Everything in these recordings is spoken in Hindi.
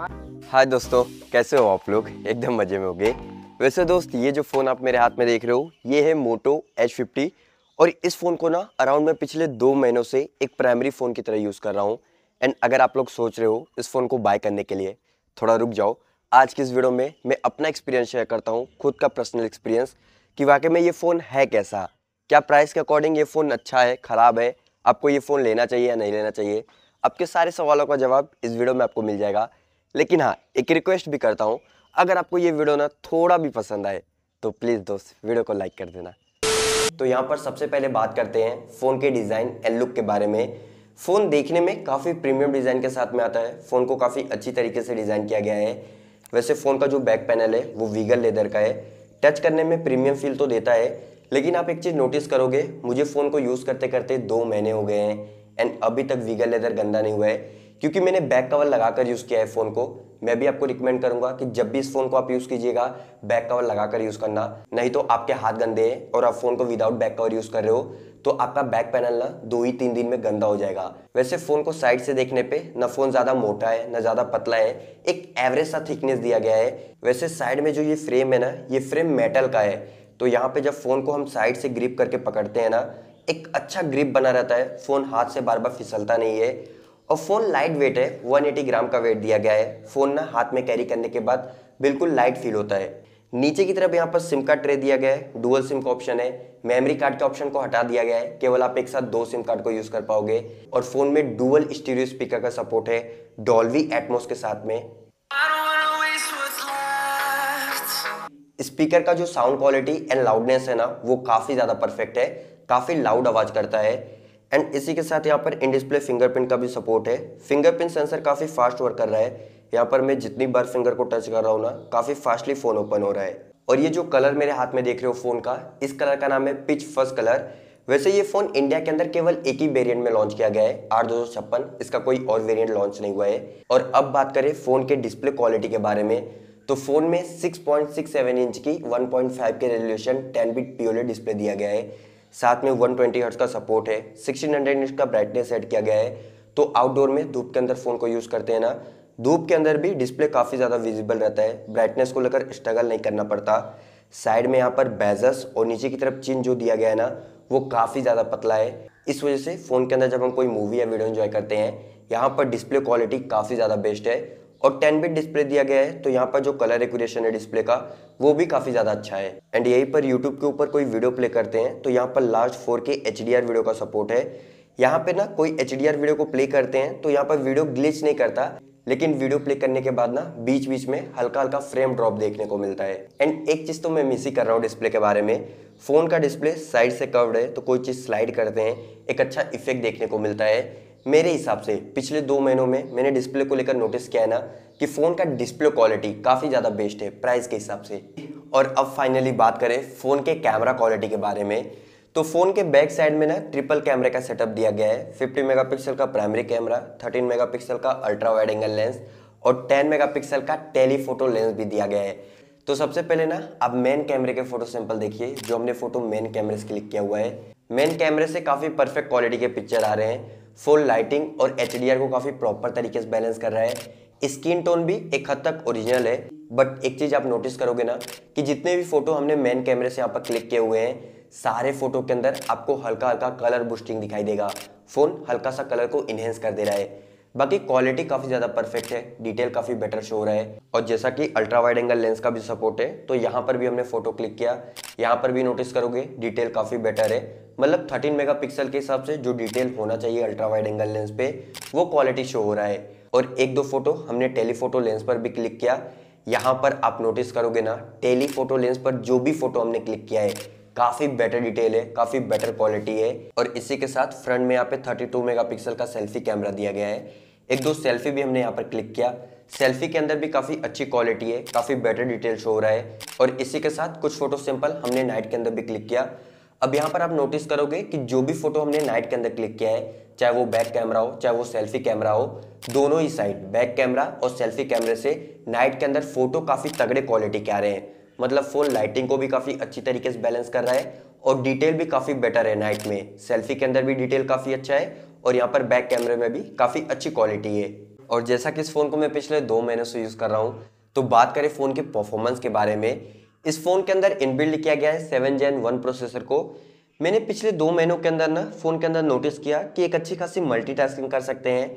हाय दोस्तों कैसे हो आप लोग एकदम मज़े में हो गए वैसे दोस्त ये जो फ़ोन आप मेरे हाथ में देख रहे हो ये है मोटो एच फिफ्टी और इस फ़ोन को ना अराउंड मैं पिछले दो महीनों से एक प्राइमरी फ़ोन की तरह यूज़ कर रहा हूँ एंड अगर आप लोग सोच रहे हो इस फ़ोन को बाय करने के लिए थोड़ा रुक जाओ आज की इस वीडियो में मैं अपना एक्सपीरियंस शेयर करता हूँ खुद का पर्सनल एक्सपीरियंस कि वाकई में ये फ़ोन है कैसा क्या प्राइस के अकॉर्डिंग ये फ़ोन अच्छा है ख़राब है आपको ये फ़ोन लेना चाहिए या नहीं लेना चाहिए आपके सारे सवालों का जवाब इस वीडियो में आपको मिल जाएगा लेकिन हाँ एक रिक्वेस्ट भी करता हूँ अगर आपको ये वीडियो ना थोड़ा भी पसंद आए तो प्लीज़ दोस्त वीडियो को लाइक कर देना तो यहाँ पर सबसे पहले बात करते हैं फ़ोन के डिज़ाइन एंड लुक के बारे में फ़ोन देखने में काफ़ी प्रीमियम डिज़ाइन के साथ में आता है फ़ोन को काफ़ी अच्छी तरीके से डिज़ाइन किया गया है वैसे फ़ोन का जो बैक पैनल है वो वीगल लेदर का है टच करने में प्रीमियम फील तो देता है लेकिन आप एक चीज़ नोटिस करोगे मुझे फ़ोन को यूज़ करते करते दो महीने हो गए हैं एंड अभी तक वीगल लेदर गंदा नहीं हुआ है क्योंकि मैंने बैक कवर लगाकर यूज़ किया है फ़ोन को मैं भी आपको रिकमेंड करूंगा कि जब भी इस फ़ोन को आप यूज़ कीजिएगा बैक कवर लगाकर यूज़ करना नहीं तो आपके हाथ गंदे हैं और आप फ़ोन को विदाउट बैक कवर यूज़ कर रहे हो तो आपका बैक पैनल ना दो ही तीन दिन में गंदा हो जाएगा वैसे फ़ोन को साइड से देखने पे ना फ़ोन ज़्यादा मोटा है ना ज़्यादा पतला है एक एवरेज सा थिकनेस दिया गया है वैसे साइड में जो ये फ्रेम है ना ये फ्रेम मेटल का है तो यहाँ पे जब फ़ोन को हम साइड से ग्रिप करके पकड़ते हैं ना एक अच्छा ग्रिप बना रहता है फ़ोन हाथ से बार बार फिसलता नहीं है और फ़ोन लाइट वेट है 180 ग्राम का वेट दिया गया है फ़ोन ना हाथ में कैरी करने के बाद बिल्कुल लाइट फील होता है नीचे की तरफ यहाँ पर सिम कार्ड ट्रे दिया गया है डुअल सिम का ऑप्शन है मेमोरी कार्ड के ऑप्शन को हटा दिया गया है केवल आप एक साथ दो सिम कार्ड को यूज़ कर पाओगे और फ़ोन में डुअल स्टीरियो स्पीकर का सपोर्ट है डॉल्वी एटमोस के साथ में स्पीकर का जो साउंड क्वालिटी एंड लाउडनेस है ना वो काफ़ी ज़्यादा परफेक्ट है काफ़ी लाउड आवाज़ करता है एंड इसी के साथ यहाँ पर इन डिस्प्ले फिंगरप्रिंट का भी सपोर्ट है फिंगरप्रिंट सेंसर काफ़ी फास्ट वर्क कर रहा है यहाँ पर मैं जितनी बार फिंगर को टच कर रहा हूँ ना काफ़ी फास्टली फ़ोन ओपन हो रहा है और ये जो कलर मेरे हाथ में देख रहे हो फ़ोन का इस कलर का नाम है पिच फर्स्ट कलर वैसे ये फ़ोन इंडिया के अंदर केवल एक ही वेरिएंट में लॉन्च किया गया है आठ दो इसका कोई और वेरिएंट लॉन्च नहीं हुआ है और अब बात करें फ़ोन के डिस्प्ले क्वालिटी के बारे में तो फ़ोन में 6.67 इंच की 1.5 के रेजोल्यूशन 10 बिट पीओले डिस्प्ले दिया गया है साथ में 120 ट्वेंटी का सपोर्ट है 1600 हंड्रेड का ब्राइटनेस ऐड किया गया है तो आउटडोर में धूप के अंदर फ़ोन को यूज़ करते हैं ना धूप के अंदर भी डिस्प्ले काफ़ी ज़्यादा विजिबल रहता है ब्राइटनेस को लेकर स्ट्रगल नहीं करना पड़ता साइड में यहाँ पर बेजस और नीचे की तरफ चिन्ह जो दिया गया है ना वो काफ़ी ज़्यादा पतला है इस वजह से फ़ोन के अंदर जब हम कोई मूवी या वीडियो इन्जॉय करते हैं यहाँ पर डिस्प्ले क्वालिटी काफ़ी ज़्यादा बेस्ट है और 10 बिट डिस्प्ले दिया गया है तो यहाँ पर जो कलर एक्यूरेशन है डिस्प्ले का वो भी काफ़ी ज़्यादा अच्छा है एंड यहीं पर यूट्यूब के ऊपर कोई वीडियो प्ले करते हैं तो यहाँ पर large four K H video का सपोर्ट है यहाँ पे ना कोई एच वीडियो को प्ले करते हैं तो यहाँ पर वीडियो ग्लिच नहीं करता लेकिन वीडियो प्ले करने के बाद ना बीच बीच में हल्का हल्का फ्रेम ड्रॉप देखने को मिलता है एंड एक चीज़ तो मैं मिस ही कर रहा हूँ डिस्प्ले के बारे में फ़ोन का डिस्प्ले साइड से कवर्ड है तो कोई चीज़ स्लाइड करते हैं एक अच्छा इफेक्ट देखने को मिलता है मेरे हिसाब से पिछले दो महीनों में मैंने डिस्प्ले को लेकर नोटिस किया है ना कि फ़ोन का डिस्प्ले क्वालिटी काफ़ी ज़्यादा बेस्ट है प्राइस के हिसाब से और अब फाइनली बात करें फ़ोन के कैमरा क्वालिटी के बारे में तो फ़ोन के बैक साइड में ना ट्रिपल कैमरे का सेटअप दिया गया है 50 मेगापिक्सल का प्राइमरी कैमरा 13 मेगापिक्सल का अल्ट्रा वाइड एंगल लेंस और 10 मेगापिक्सल का टेलीफोटो लेंस भी दिया गया है तो सबसे पहले ना आप मेन कैमरे के फोटो सैंपल देखिए जो हमने फोटो मेन कैमरे से क्लिक किया हुआ है मेन कैमरे से काफ़ी परफेक्ट क्वालिटी के पिक्चर आ रहे हैं फुल लाइटिंग और एच को काफ़ी प्रॉपर तरीके से बैलेंस कर रहा है स्किन टोन भी एक हद तक ओरिजिनल है बट एक चीज़ आप नोटिस करोगे ना कि जितने भी फोटो हमने मेन कैमरे से यहाँ पर क्लिक किए हुए हैं सारे फोटो के अंदर आपको हल्का हल्का कलर बूस्टिंग दिखाई देगा फ़ोन हल्का सा कलर को इन्हेंस कर दे रहा है बाकी क्वालिटी काफ़ी ज़्यादा परफेक्ट है डिटेल काफ़ी बेटर शो रहा है और जैसा कि अल्ट्रा वाइड एंगल लेंस का भी सपोर्ट है तो यहाँ पर भी हमने फोटो क्लिक किया यहाँ पर भी नोटिस करोगे डिटेल काफ़ी बेटर है मतलब 13 मेगापिक्सल के हिसाब से जो डिटेल होना चाहिए अल्ट्रा वाइड एंगल लेंस पे वो क्वालिटी शो हो रहा है और एक दो फोटो हमने टेलीफोटो लेंस पर भी क्लिक किया यहाँ पर आप नोटिस करोगे ना टेलीफोटो लेंस पर जो भी फोटो हमने क्लिक किया है काफ़ी बेटर डिटेल है काफ़ी बेटर क्वालिटी है और इसी के साथ फ्रंट में यहाँ पे 32 मेगापिक्सल का सेल्फी कैमरा दिया गया है एक दो सेल्फी भी हमने यहाँ पर क्लिक किया सेल्फी के अंदर भी काफ़ी अच्छी क्वालिटी है काफ़ी बेटर डिटेल शो हो रहा है और इसी के साथ कुछ फोटो सिंपल हमने नाइट के अंदर भी क्लिक किया अब यहाँ पर आप नोटिस करोगे कि जो भी फोटो हमने नाइट के अंदर क्लिक किया है चाहे वो बैक कैमरा हो चाहे वो सेल्फी कैमरा हो दोनों ही साइड बैक कैमरा और सेल्फी कैमरे से नाइट के अंदर फोटो काफ़ी तगड़े क्वालिटी के आ रहे हैं मतलब फोन लाइटिंग को भी काफ़ी अच्छी तरीके से बैलेंस कर रहा है और डिटेल भी काफ़ी बेटर है नाइट में सेल्फी के अंदर भी डिटेल काफ़ी अच्छा है और यहाँ पर बैक कैमरे में भी काफ़ी अच्छी क्वालिटी है और जैसा कि इस फ़ोन को मैं पिछले दो महीने से यूज़ कर रहा हूँ तो बात करें फ़ोन के परफॉर्मेंस के बारे में इस फ़ोन के अंदर इनबिल्ड किया गया है सेवन जेन वन प्रोसेसर को मैंने पिछले दो महीनों के अंदर ना फ़ोन के अंदर नोटिस किया कि एक अच्छी खासी मल्टीटास्किंग कर सकते हैं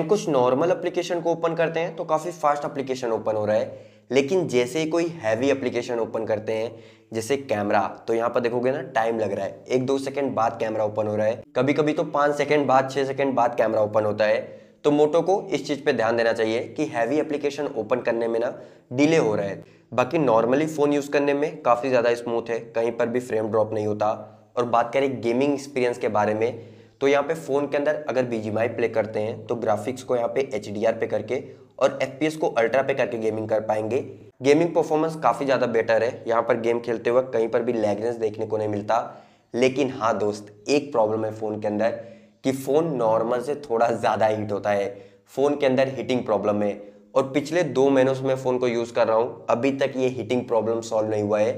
एंड कुछ नॉर्मल एप्लीकेशन को ओपन करते हैं तो काफ़ी फास्ट एप्लीकेशन ओपन हो रहा है लेकिन जैसे ही कोई हैवी एप्लीकेशन ओपन करते हैं जैसे कैमरा तो यहाँ पर देखोगे ना टाइम लग रहा है एक दो सेकंड बाद कैमरा ओपन हो रहा है कभी कभी तो पाँच सेकंड बाद छः सेकंड बाद कैमरा ओपन होता है तो मोटो को इस चीज़ पे ध्यान देना चाहिए कि हैवी एप्लीकेशन ओपन करने में ना डिले हो रहा है बाकी नॉर्मली फ़ोन यूज़ करने में काफ़ी ज़्यादा स्मूथ है कहीं पर भी फ्रेम ड्रॉप नहीं होता और बात करें गेमिंग एक्सपीरियंस के बारे में तो यहाँ पे फ़ोन के अंदर अगर बी प्ले करते हैं तो ग्राफिक्स को यहाँ पे एच पे करके और एफ को अल्ट्रा पे करके गेमिंग कर पाएंगे गेमिंग परफॉर्मेंस काफ़ी ज़्यादा बेटर है यहाँ पर गेम खेलते वक्त कहीं पर भी लैगनेस देखने को नहीं मिलता लेकिन हाँ दोस्त एक प्रॉब्लम है फ़ोन के अंदर कि फ़ोन नॉर्मल से थोड़ा ज़्यादा हीट होता है फ़ोन के अंदर हीटिंग प्रॉब्लम है और पिछले दो महीनों से मैं फ़ोन को यूज़ कर रहा हूँ अभी तक ये हीटिंग प्रॉब्लम सॉल्व नहीं हुआ है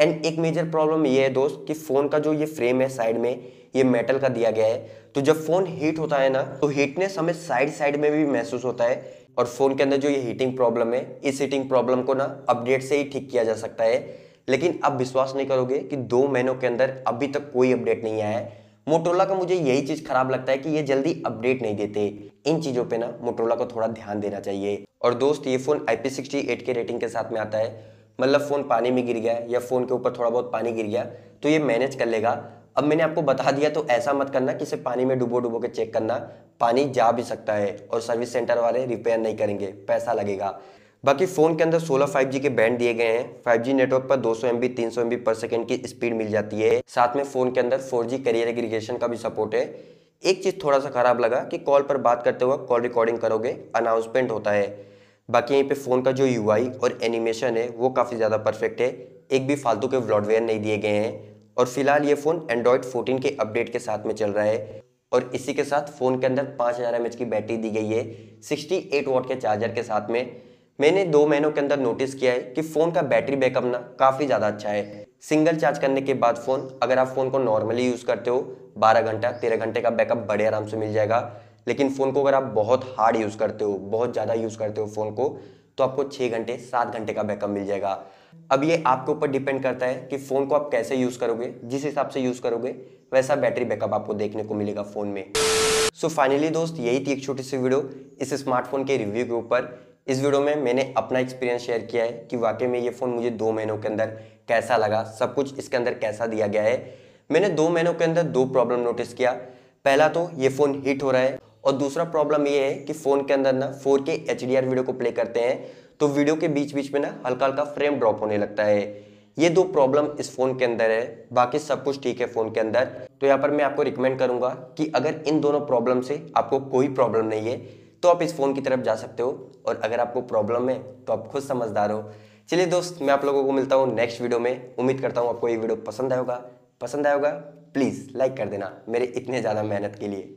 एंड एक मेजर प्रॉब्लम ये है दोस्त कि फ़ोन का जो ये फ्रेम है साइड में ये मेटल का दिया गया है तो जब फ़ोन हीट होता है ना तो हीटने समय साइड साइड में भी महसूस होता है और फ़ोन के अंदर जो ये हीटिंग प्रॉब्लम है इस हीटिंग प्रॉब्लम को ना अपडेट से ही ठीक किया जा सकता है लेकिन आप विश्वास नहीं करोगे कि दो महीनों के अंदर अभी तक कोई अपडेट नहीं आया है मोटोला का मुझे यही चीज़ खराब लगता है कि ये जल्दी अपडेट नहीं देते इन चीज़ों पे ना मोटोला को थोड़ा ध्यान देना चाहिए और दोस्त ये फ़ोन आई पी के रेटिंग के साथ में आता है मतलब फ़ोन पानी में गिर गया या फ़ोन के ऊपर थोड़ा बहुत पानी गिर गया तो ये मैनेज कर लेगा अब मैंने आपको बता दिया तो ऐसा मत करना कि इसे पानी में डुबो डुबो के चेक करना पानी जा भी सकता है और सर्विस सेंटर वाले रिपेयर नहीं करेंगे पैसा लगेगा बाकी फ़ोन के अंदर 16 5G के बैंड दिए गए हैं 5G नेटवर्क पर 200 MB 300 MB पर सेकेंड की स्पीड मिल जाती है साथ में फ़ोन के अंदर 4G करियर एग्रीगेशन का भी सपोर्ट है एक चीज़ थोड़ा सा ख़राब लगा कि कॉल पर बात करते हुए कॉल रिकॉर्डिंग करोगे अनाउंसमेंट होता है बाकी यहीं पे फ़ोन का जो यू और एनिमेशन है वो काफ़ी ज़्यादा परफेक्ट है एक भी फालतू के ब्लॉडवेयर नहीं दिए गए हैं और फिलहाल ये फ़ोन एंड्रॉयड फोर्टीन के अपडेट के साथ में चल रहा है और इसी के साथ फ़ोन के अंदर पाँच हज़ार की बैटरी दी गई है सिक्सटी एट के चार्जर के साथ में मैंने दो महीनों के अंदर नोटिस किया है कि फ़ोन का बैटरी बैकअप ना काफ़ी ज़्यादा अच्छा है सिंगल चार्ज करने के बाद फ़ोन अगर आप फ़ोन को नॉर्मली यूज़ करते हो 12 घंटा 13 घंटे का बैकअप बड़े आराम से मिल जाएगा लेकिन फ़ोन को अगर आप बहुत हार्ड यूज़ करते हो बहुत ज़्यादा यूज़ करते हो फ़ोन को तो आपको छः घंटे सात घंटे का बैकअप मिल जाएगा अब ये आपके ऊपर डिपेंड करता है कि फ़ोन को आप कैसे यूज़ करोगे जिस हिसाब से यूज़ करोगे वैसा बैटरी बैकअप आपको देखने को मिलेगा फ़ोन में सो so फाइनली दोस्त यही थी एक छोटी सी वीडियो इस स्मार्टफोन के रिव्यू के ऊपर इस वीडियो में मैंने अपना एक्सपीरियंस शेयर किया है कि वाकई में ये फ़ोन मुझे दो महीनों के अंदर कैसा लगा सब कुछ इसके अंदर कैसा दिया गया है मैंने दो महीनों के अंदर दो प्रॉब्लम नोटिस किया पहला तो ये फ़ोन हीट हो रहा है और दूसरा प्रॉब्लम ये है कि फ़ोन के अंदर ना फोर के एच वीडियो को प्ले करते हैं तो वीडियो के बीच बीच में ना हल्का हल्का फ्रेम ड्रॉप होने लगता है ये दो प्रॉब्लम इस फ़ोन के अंदर है बाकी सब कुछ ठीक है फ़ोन के अंदर तो यहाँ पर मैं आपको रिकमेंड करूँगा कि अगर इन दोनों प्रॉब्लम से आपको कोई प्रॉब्लम नहीं है तो आप इस फ़ोन की तरफ जा सकते हो और अगर आपको प्रॉब्लम है तो आप खुद समझदार हो चलिए दोस्त मैं आप लोगों को मिलता हूँ नेक्स्ट वीडियो में उम्मीद करता हूँ आपको ये वीडियो पसंद आएगा पसंद आएगा प्लीज़ लाइक कर देना मेरे इतने ज़्यादा मेहनत के लिए